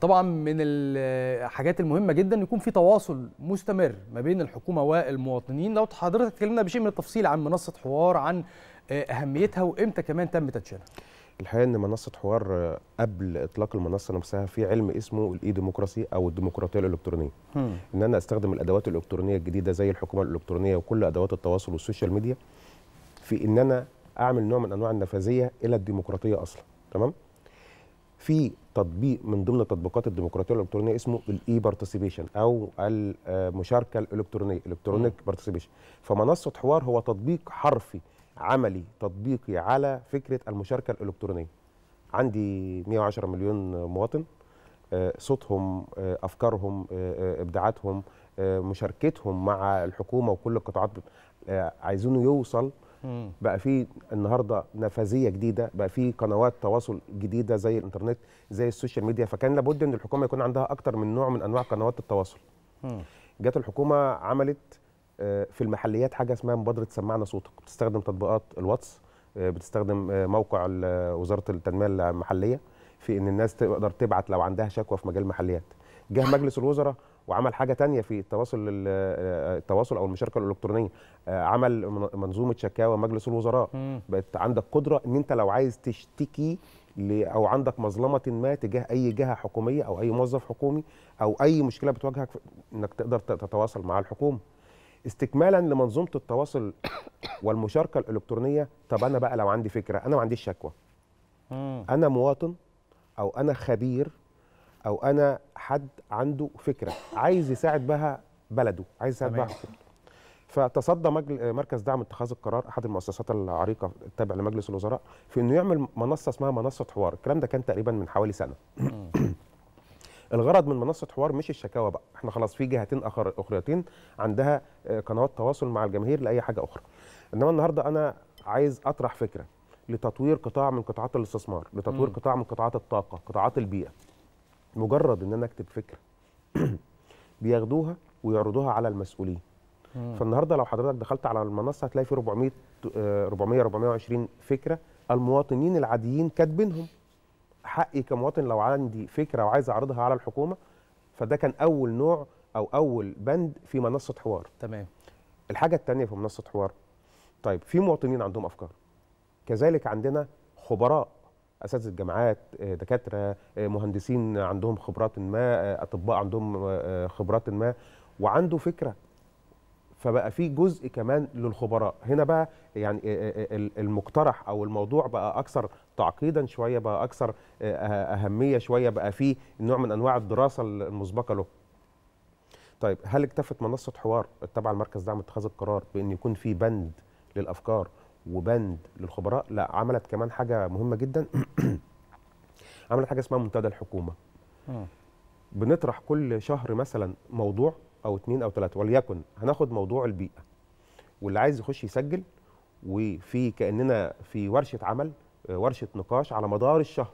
طبعا من الحاجات المهمه جدا يكون في تواصل مستمر ما بين الحكومه والمواطنين لو حضرتك تكلمنا بشيء من التفصيل عن منصه حوار عن آه، اهميتها وامتى كمان تم تدشينها الحقيقه ان منصه حوار آه، قبل اطلاق المنصه نفسها في علم اسمه الاي ديمقراسي او الديمقراطيه الالكترونيه هم. ان انا استخدم الادوات الالكترونيه الجديده زي الحكومه الالكترونيه وكل ادوات التواصل والسوشيال ميديا في ان انا اعمل نوع من انواع النفاذيه الى الديمقراطيه اصلا تمام في تطبيق من ضمن تطبيقات الديمقراطيه الالكترونيه اسمه الاي بارتيسيبيشن او المشاركه الالكترونيه الكترونيك بارتيسيبيشن فمنصه حوار هو تطبيق حرفي عملي تطبيقي على فكره المشاركه الالكترونيه عندي 110 مليون مواطن آه، صوتهم آه، افكارهم آه، ابداعاتهم آه، مشاركتهم مع الحكومه وكل القطاعات آه، عايزينه يوصل بقى في النهارده نفاذيه جديده بقى في قنوات تواصل جديده زي الانترنت زي السوشيال ميديا فكان لابد ان الحكومه يكون عندها اكتر من نوع من انواع قنوات التواصل جت الحكومه عملت آه، في المحليات حاجه اسمها مبادره سمعنا صوتك بتستخدم تطبيقات الواتس بتستخدم موقع وزاره التنميه المحليه في ان الناس تقدر تبعت لو عندها شكوى في مجال المحليات جه مجلس الوزراء وعمل حاجه تانية في التواصل آه، التواصل او المشاركه الالكترونيه آه، عمل منظومه شكاوى مجلس الوزراء بقت عندك قدره ان انت لو عايز تشتكي او عندك مظلمه ما تجاه اي جهه حكوميه او اي موظف حكومي او اي مشكله بتواجهك انك تقدر تتواصل مع الحكومه استكمالا لمنظومه التواصل والمشاركه الالكترونيه طب انا بقى لو عندي فكره انا ما عنديش شكوى انا مواطن او انا خبير او انا حد عنده فكره عايز يساعد بها بلده عايز يساعد بها فتصدى مركز دعم اتخاذ القرار احد المؤسسات العريقه التابع لمجلس الوزراء في انه يعمل منصه اسمها منصه حوار الكلام ده كان تقريبا من حوالي سنه الغرض من منصه حوار مش الشكاوى بقى احنا خلاص في جهتين اخر اخريتين عندها آه، قنوات تواصل مع الجماهير لاي حاجه اخرى انما النهارده انا عايز اطرح فكره لتطوير قطاع من قطاعات الاستثمار لتطوير قطاع من قطاعات الطاقه قطاعات البيئه مجرد ان انا اكتب فكره بياخدوها ويعرضوها على المسؤولين فالنهارده لو حضرتك دخلت على المنصه هتلاقي في 400 400 420 فكره المواطنين العاديين كاتبينهم حقي كمواطن لو عندي فكره وعايز اعرضها على الحكومه فده كان اول نوع او اول بند في منصه حوار تمام الحاجه الثانيه في منصه حوار طيب في مواطنين عندهم افكار كذلك عندنا خبراء اساتذه جامعات آه، دكاتره آه، مهندسين عندهم خبرات ما آه، اطباء عندهم خبرات ما وعنده فكره فبقى في جزء كمان للخبراء هنا بقى يعني المقترح او الموضوع بقى اكثر تعقيدا شويه بقى اكثر اهميه شويه بقى فيه نوع من انواع الدراسه المسبقه له طيب هل اكتفت منصه حوار التابعه لمركز دعم اتخاذ القرار بان يكون في بند للافكار وبند للخبراء لا عملت كمان حاجه مهمه جدا عملت حاجه اسمها منتدى الحكومه بنطرح كل شهر مثلا موضوع او اثنين او ثلاثه وليكن هناخد موضوع البيئه واللي عايز يخش يسجل وفي كاننا في ورشه عمل آه، ورشه نقاش على مدار الشهر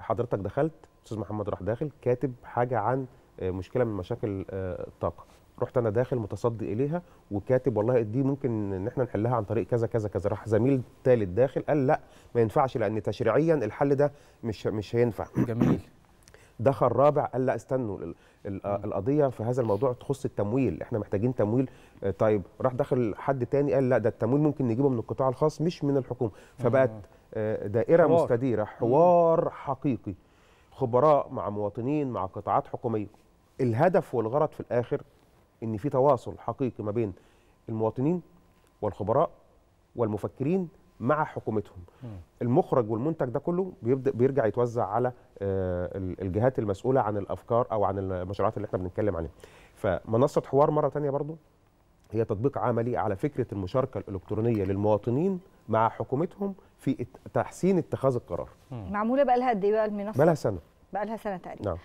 حضرتك دخلت استاذ محمد راح داخل كاتب حاجه عن آه، مشكله من مشاكل آه، الطاقه رحت انا داخل متصدي اليها وكاتب والله دي ممكن ان احنا نحلها عن طريق كذا كذا كذا راح زميل ثالث داخل قال لا ما ينفعش لان تشريعيا الحل ده مش مش هينفع جميل دخل رابع قال لا استنوا القضيه في هذا الموضوع تخص التمويل احنا محتاجين تمويل آه، طيب راح داخل حد تاني قال لا ده التمويل ممكن نجيبه من القطاع الخاص مش من الحكومه فبقت آه، دائره حوار. مستديره حوار حقيقي خبراء مع مواطنين مع قطاعات حكوميه الهدف والغرض في الاخر ان في تواصل حقيقي ما بين المواطنين والخبراء والمفكرين مع حكومتهم م. المخرج والمنتج ده كله بيبدا بيرجع يتوزع على آه، الجهات المسؤوله عن الافكار او عن المشروعات اللي احنا بنتكلم عليها فمنصه حوار مره ثانيه برضو هي تطبيق عملي على فكره المشاركه الالكترونيه للمواطنين مع حكومتهم في تحسين اتخاذ القرار م. معموله بقى لها قد ايه بقى المنصه بقى لها سنه بقى لها سنه تقريبا نعم.